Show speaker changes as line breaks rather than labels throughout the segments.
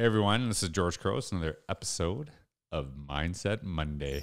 Hey everyone, this is George Crows, another episode of Mindset Monday.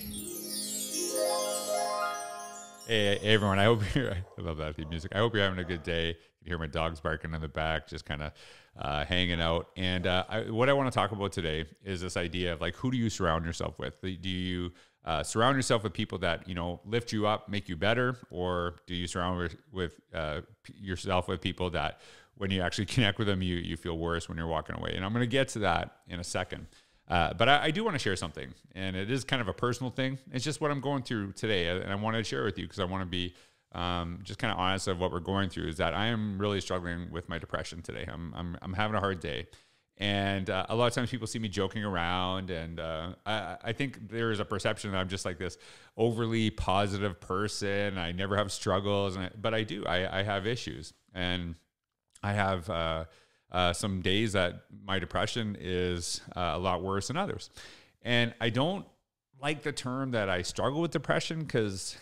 Hey, hey everyone, I hope you're I love that theme music. I hope you're having a good day. You can hear my dogs barking in the back, just kind of uh, hanging out. And uh, I, what I want to talk about today is this idea of like, who do you surround yourself with? Do you uh, surround yourself with people that you know lift you up, make you better, or do you surround with, with uh, yourself with people that when you actually connect with them, you you feel worse when you're walking away. And I'm going to get to that in a second. Uh, but I, I do want to share something, and it is kind of a personal thing. It's just what I'm going through today, uh, and I want to share with you because I want to be um, just kind of honest of what we're going through. Is that I am really struggling with my depression today. I'm I'm, I'm having a hard day, and uh, a lot of times people see me joking around, and uh, I, I think there is a perception that I'm just like this overly positive person. I never have struggles, I, but I do. I, I have issues, and I have uh, uh, some days that my depression is uh, a lot worse than others. And I don't like the term that I struggle with depression because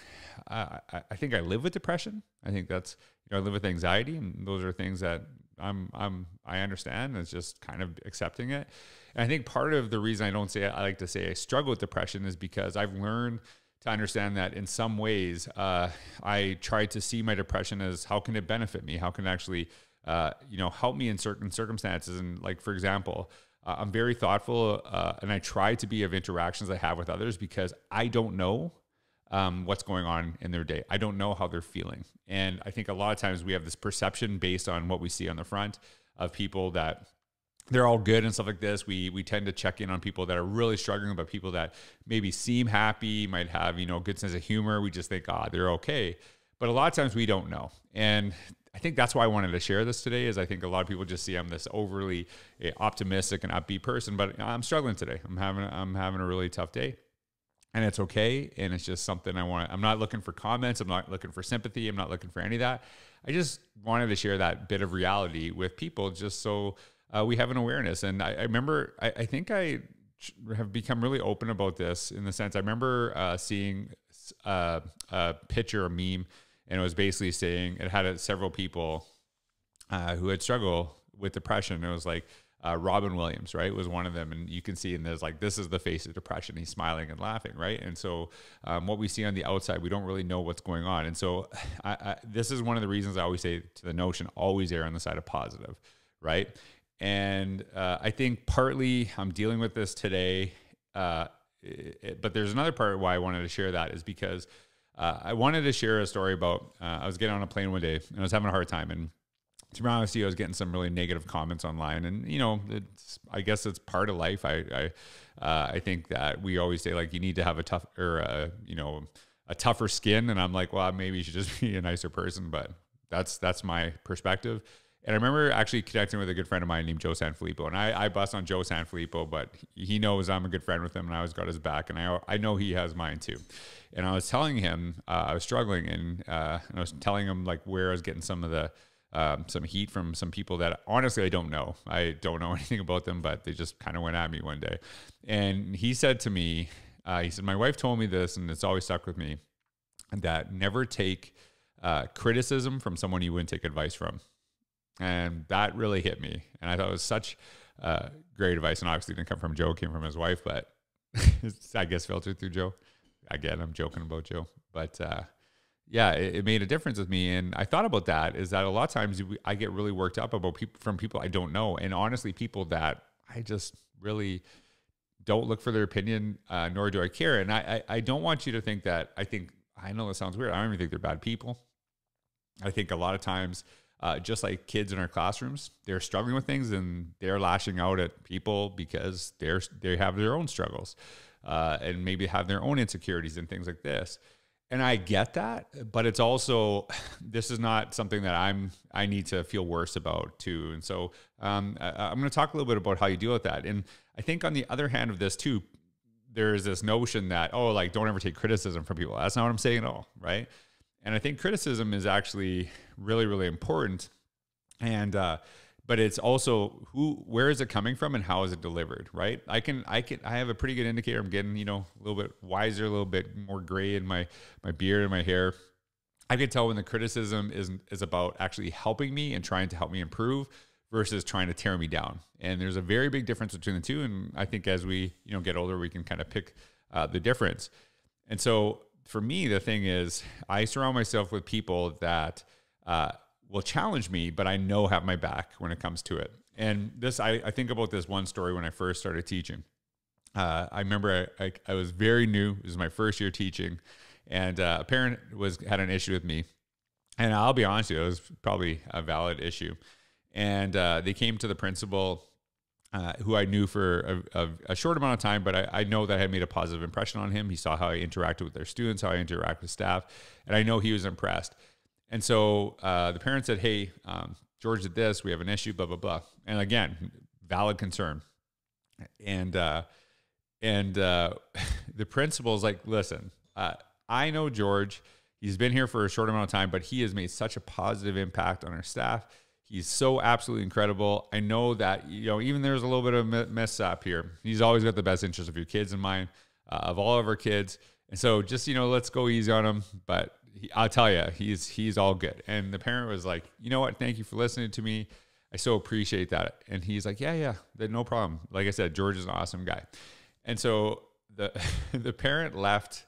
I, I, think I live with depression. I think that's, you know, I live with anxiety, and those are things that I'm, I'm, I understand. It's just kind of accepting it. And I think part of the reason I don't say I like to say I struggle with depression is because I've learned to understand that in some ways uh, I try to see my depression as how can it benefit me? How can it actually uh, you know, help me in certain circumstances. And like, for example, uh, I'm very thoughtful uh, and I try to be of interactions I have with others because I don't know um, what's going on in their day. I don't know how they're feeling. And I think a lot of times we have this perception based on what we see on the front of people that they're all good and stuff like this. We we tend to check in on people that are really struggling, but people that maybe seem happy, might have, you know, good sense of humor. We just think, ah, oh, they're okay. But a lot of times we don't know. And I think that's why I wanted to share this today is I think a lot of people just see I'm this overly eh, optimistic and upbeat person, but I'm struggling today. I'm having I'm having a really tough day. And it's okay. And it's just something I want. I'm not looking for comments. I'm not looking for sympathy. I'm not looking for any of that. I just wanted to share that bit of reality with people just so uh, we have an awareness. And I, I remember, I, I, think I have become really open about this in the sense I remember uh, seeing uh, a picture, a meme and it was basically saying it had uh, several people uh, who had struggled with depression. It was like uh, Robin Williams, right, was one of them, and you can see, and there's like this is the face of depression. He's smiling and laughing, right? And so, um, what we see on the outside, we don't really know what's going on. And so, I, I, this is one of the reasons I always say to the notion, always err on the side of positive, right? And uh, I think partly I'm dealing with this today, it, uh, it, but there's another part why I wanted to share that is because uh, I wanted to share a story about uh, I was getting on a plane one day and I was having a hard time. And to be honest, I was getting some really negative comments online. And, you know, I guess it's part of life. I, I, uh, I think that we always say, like, you need to have a tough or, a, uh, you know, a tougher skin. And I'm like, well, maybe you should just be a nicer person. But that's that's my perspective. And I remember actually connecting with a good friend of mine named Joe Sanfilippo. And I, I bust on Joe Sanfilippo, but he knows I'm a good friend with him and I always got his back. And I, I know he has mine too. And I was telling him, uh, I was struggling and, uh, and I was telling him like where I was getting some of the, um, some heat from some people that honestly I don't know. I don't know anything about them, but they just kind of went at me one day. And he said to me, uh, he said, My wife told me this, and it's always stuck with me that never take uh, criticism from someone you wouldn't take advice from. And that really hit me. And I thought it was such uh, great advice. And obviously didn't come from Joe, came from his wife, but I guess filtered through Joe. Again, I'm joking about Joe. But uh, yeah, it, it, made a difference with me. And I thought about that is that a lot of times I get really worked up about people from people I don't know. And honestly, people that I just really don't look for their opinion, uh, nor do I care. And I, I, I don't want you to think that I think, I know it sounds weird. I don't even think they're bad people. I think a lot of times uh, just like kids in our classrooms, they're struggling with things and they're lashing out at people because they're they have their own struggles uh, and maybe have their own insecurities and things like this. And I get that, but it's also this is not something that I'm I need to feel worse about too. And so um, I, I'm going to talk a little bit about how you deal with that. And I think on the other hand of this too, there is this notion that oh like don't ever take criticism from people. That's not what I'm saying at all, right? And I think criticism is actually really, really important. And, uh, but it's also who, where is it coming from and how is it delivered, right? I can, I can, I have a pretty good indicator. I'm getting, you know, a little bit wiser, a little bit more gray in my, my beard and my hair. I can tell when the criticism is, is about actually helping me and trying to help me improve versus trying to tear me down. And there's a very big difference between the two. And I think as we, you know, get older, we can kind of pick uh, the difference. And so for me, the thing is, I surround myself with people that uh, will challenge me, but I know have my back when it comes to it. And this, I, I think about this one story when I first started teaching. Uh, I remember I, I, I, was very new. It was my first year teaching, and uh, a parent was had an issue with me. And I'll be honest with you, it was probably a valid issue. And uh, they came to the principal uh, who I knew for a, a, a, short amount of time, but I, I know that I made a positive impression on him. He saw how I interacted with their students, how I interact with staff, and I know he was impressed. And so uh, the parents said, "Hey, um, George did this. We have an issue. Blah blah blah." And again, valid concern. And uh, and uh, the principal's like, "Listen, uh, I know George. He's been here for a short amount of time, but he has made such a positive impact on our staff." He's so absolutely incredible. I know that, you know, even there's a little bit of mess up here. He's always got the best interest of your kids in mind, uh, of all of our kids. And so just, you know, let's go easy on him. But he, I'll tell you, he's, he's all good. And the parent was like, you know what? Thank you for listening to me. I so appreciate that. And he's like, yeah, yeah, no problem. Like I said, George is an awesome guy. And so the, the parent left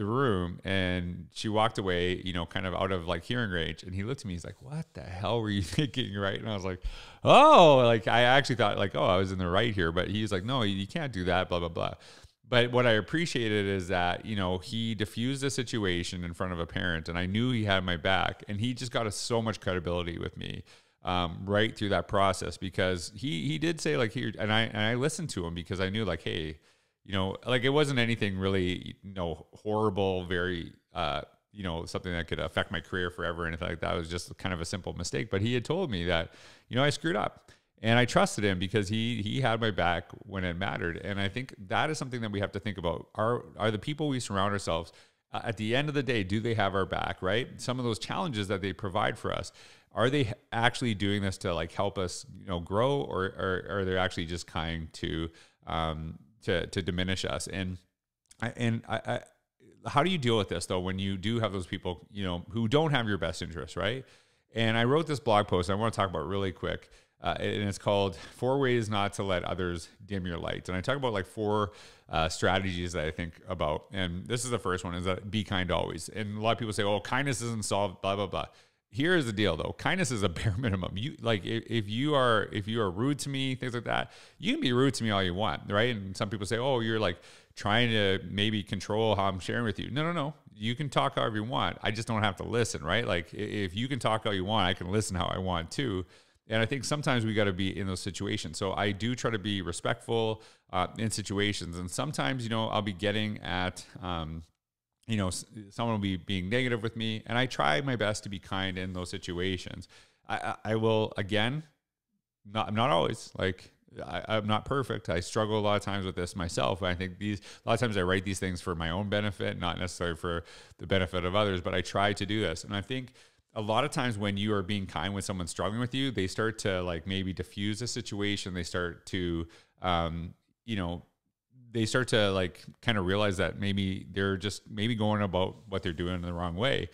the room and she walked away, you know, kind of out of like hearing range. And he looked at me, he's like, What the hell were you thinking? Right. And I was like, Oh, like I actually thought, like, oh, I was in the right here. But he's like, No, you can't do that, blah, blah, blah. But what I appreciated is that, you know, he diffused the situation in front of a parent and I knew he had my back. And he just got us so much credibility with me. Um, right through that process because he he did say like here and I and I listened to him because I knew like hey you know, like it wasn't anything really, you know, horrible, very, uh, you know, something that could affect my career forever or anything like that. It was just kind of a simple mistake. But he had told me that, you know, I screwed up. And I trusted him because he he had my back when it mattered. And I think that is something that we have to think about. Are are the people we surround ourselves uh, at the end of the day, do they have our back, right? Some of those challenges that they provide for us, are they actually doing this to like help us, you know, grow or, or, or are they actually just kind to um, to to diminish us. And I, and I, I how do you deal with this though when you do have those people you know who don't have your best interest right and i wrote this blog post i want to talk about really quick uh, and it's called four ways not to let others dim your light and i talk about like four uh, strategies that i think about and this is the first one is that be kind always and a lot of people say oh kindness doesn't solve blah blah blah here is the deal though kindness is a bare minimum you like if, if, you are if you are rude to me things like that you can be rude to me all you want right and some people say oh you're like trying to maybe control how i'm sharing with you no no no you can talk however you want i just don't have to listen right like if you can talk how you want i can listen how i want too and i think sometimes we got to be in those situations so i do try to be respectful uh, in situations and sometimes you know i'll be getting at um, you know, someone will be being negative with me, and I try my best to be kind in those situations. I, I will again, not I'm not always like I, am not perfect. I struggle a lot of times with this myself. I think these a lot of times I write these things for my own benefit, not necessarily for the benefit of others, but I try to do this. And I think a lot of times when you are being kind when someone's struggling with you, they start to like maybe diffuse a situation. They start to um, you know, they start to like kind of realize that maybe they're just maybe going about what they're doing the wrong way.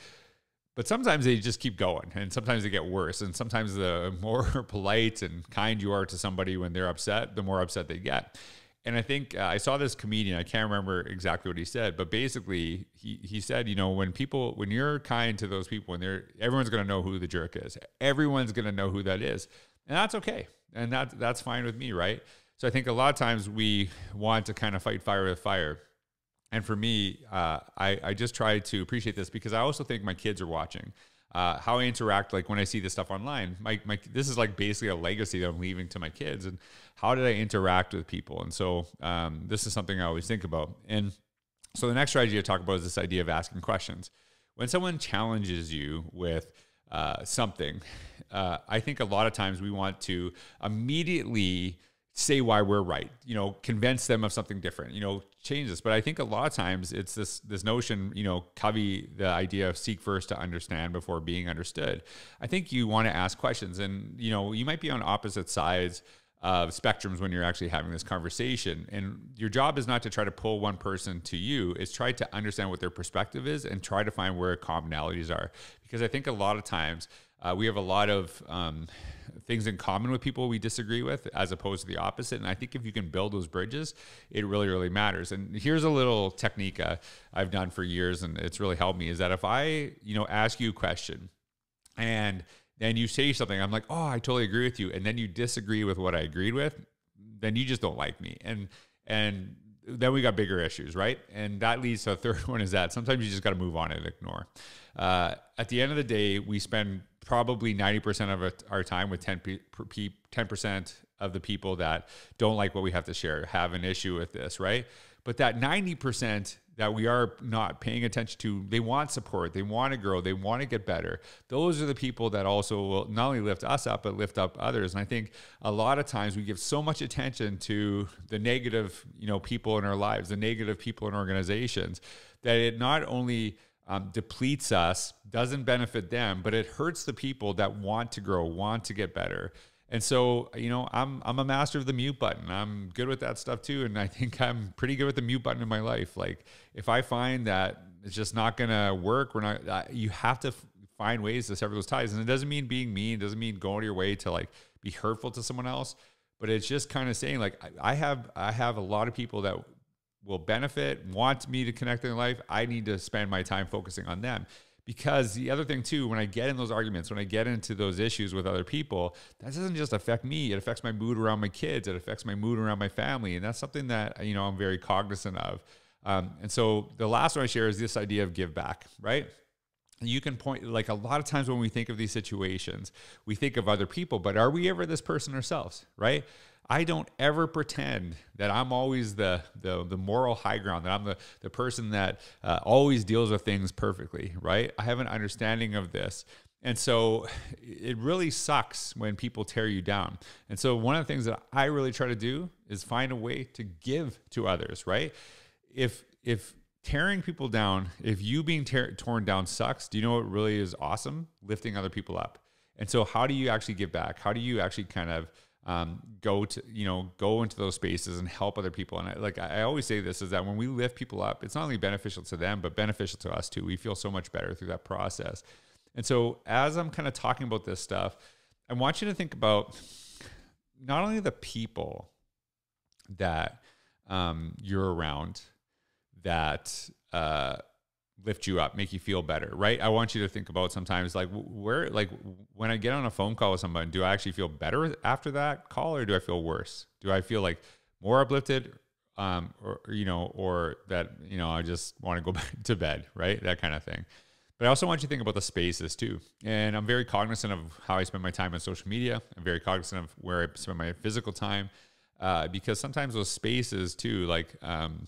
But sometimes they just keep going and sometimes they get worse. And sometimes the more polite and kind you are to somebody when they're upset, the more upset they get. And I think uh, I saw this comedian, I can't remember exactly what he said, but basically he, he said, you know, when people, when you're kind to those people and they're, everyone's going to know who the jerk is, everyone's going to know who that is. And that's okay. And that, that's fine with me, right? So I think a lot of times we want to kind of fight fire with fire. And for me, uh, I, I just try to appreciate this because I also think my kids are watching. Uh, how I interact, like when I see this stuff online, my, my this is like basically a legacy that I'm leaving to my kids, and how did I interact with people? And so um, this is something I always think about. And so the next strategy I talk about is this idea of asking questions. When someone challenges you with uh, something, uh, I think a lot of times we want to immediately say why we're right you know convince them of something different you know change this but i think a lot of times it's this this notion you know covey the idea of seek first to understand before being understood i think you want to ask questions and you know you might be on opposite sides of spectrums when you're actually having this conversation and your job is not to try to pull one person to you is try to understand what their perspective is and try to find where commonalities are because i think a lot of times uh, we have a lot of um, things in common with people we disagree with as opposed to the opposite. And I think if you can build those bridges, it really, really matters. And here's a little technique uh, I've done for years and it's really helped me is that if I, you know, ask you a question and then you say something, I'm like, oh, I totally agree with you. And then you disagree with what I agreed with, then you just don't like me. And, and, then we got bigger issues, right? And that leads to a third one is that sometimes you just got to move on and ignore. Uh, at the end of the day, we spend probably 90% of our time with 10 10% of the people that don't like what we have to share, have an issue with this, right? But that 90% that we are not paying attention to, they want support, they want to grow, they want to get better. Those are the people that also will not only lift us up, but lift up others. And I think a lot of times we give so much attention to the negative, you know, people in our lives, the negative people in organizations, that it not only um, depletes us, doesn't benefit them, but it hurts the people that want to grow, want to get better. And so, you know, I'm I'm a master of the mute button. I'm good with that stuff too, and I think I'm pretty good with the mute button in my life. Like, if I find that it's just not gonna work, we're not. Uh, you have to find ways to sever those ties, and it doesn't mean being mean. It doesn't mean going your way to like be hurtful to someone else. But it's just kind of saying like I, I have I have a lot of people that will benefit, want me to connect in life, I need to spend my time focusing on them. Because the other thing too, when I get in those arguments, when I get into those issues with other people, that doesn't just affect me. It affects my mood around my kids. It affects my mood around my family, and that's something that you know I'm very cognizant of. Um, and so the last one I share is this idea of give back, right? you can point like a lot of times when we think of these situations we think of other people but are we ever this person ourselves right I don't ever pretend that I'm always the the, the moral high ground, that I'm the, the person that uh, always deals with things perfectly, right? I have an understanding of this. And so it really sucks when people tear you down. And so one of the things that I really try to do is find a way to give to others, right? If if tearing people down, if you being tear, torn down sucks, do you know what really is awesome? Lifting other people up. And so, how do you actually give back? How do you actually kind of um, go to you know go into those spaces and help other people and I, like i always say this is that when we lift people up it's not only beneficial to them but beneficial to us too we feel so much better through that process and so as i'm kind of talking about this stuff i want you to think about not only the people that um, you're around that uh, lift you up, make you feel better, right? I want you to think about sometimes like where, like when I get on a phone call with someone, do I actually feel better after that call or do I feel worse? Do I feel like more uplifted? Um, or, you know, or that, you know, I just want to go back to bed, right? That kind of thing. But I also want you to think about the spaces too. And I'm very cognizant of how I spend my time on social media. I'm very cognizant of where I spend my physical time. Uh, because sometimes those spaces too, like, um,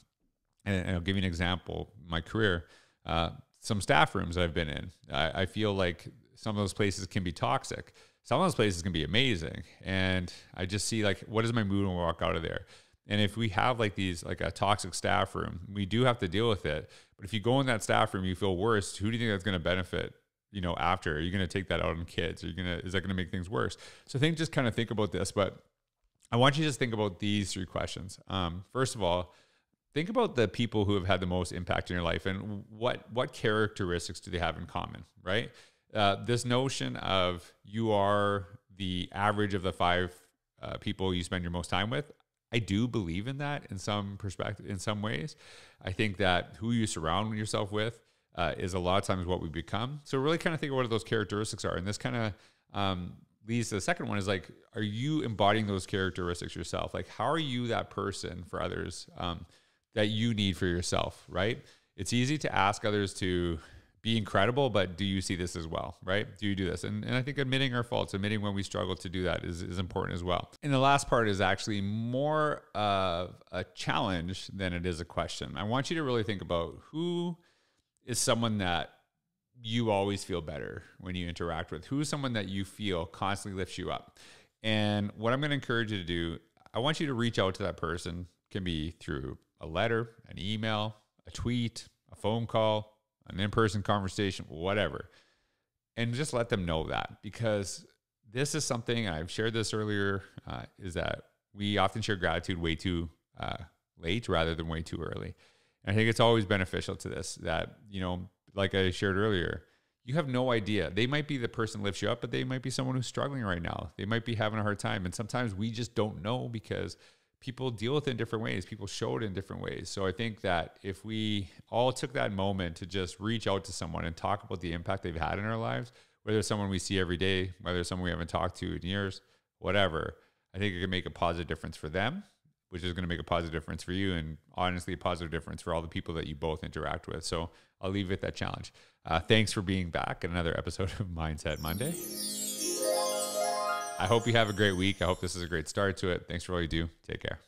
and, I'll give you an example, my career, uh, some staff rooms I've been in. I, I, feel like some of those places can be toxic. Some of those places can be amazing. And I just see like, what is my mood when I walk out of there? And if we have like these, like a toxic staff room, we do have to deal with it. But if you go in that staff room, you feel worse. Who do you think that's going to benefit? You know, after are you going to take that out on kids? Are you going to, is that going to make things worse? So I think just kind of think about this, but I want you to just think about these three questions. Um, first of all, think about the people who have had the most impact in your life and what what characteristics do they have in common right uh, this notion of you are the average of the five uh, people you spend your most time with i do believe in that in some perspective in some ways i think that who you surround yourself with uh, is a lot of times what we become so really kind of think of what those characteristics are and this kind of um, leads to the second one is like are you embodying those characteristics yourself like how are you that person for others um, that you need for yourself, right? It's easy to ask others to be incredible, but do you see this as well, right? Do you do this? And, and I think admitting our faults, admitting when we struggle to do that is, is important as well. And the last part is actually more of a challenge than it is a question. I want you to really think about who is someone that you always feel better when you interact with, who's someone that you feel constantly lifts you up. And what I'm going to encourage you to do, I want you to reach out to that person, can be through a letter, an email, a tweet, a phone call, an in person conversation, whatever. And just let them know that because this is something I've shared this earlier uh, is that we often share gratitude way too uh, late rather than way too early. And I think it's always beneficial to this that, you know, like I shared earlier, you have no idea. They might be the person lifts you up, but they might be someone who's struggling right now. They might be having a hard time. And sometimes we just don't know because people deal with it in different ways. People show it in different ways. So I think that if we all took that moment to just reach out to someone and talk about the impact they've had in our lives, whether it's someone we see every day, whether it's someone we haven't talked to in years, whatever, I think it can make a positive difference for them, which is going to make a positive difference for you and honestly, a positive difference for all the people that you both interact with. So I'll leave it that challenge. Uh, thanks for being back in another episode of Mindset Monday. I hope you have a great week. I hope this is a great start to it. Thanks for all you do. Take care.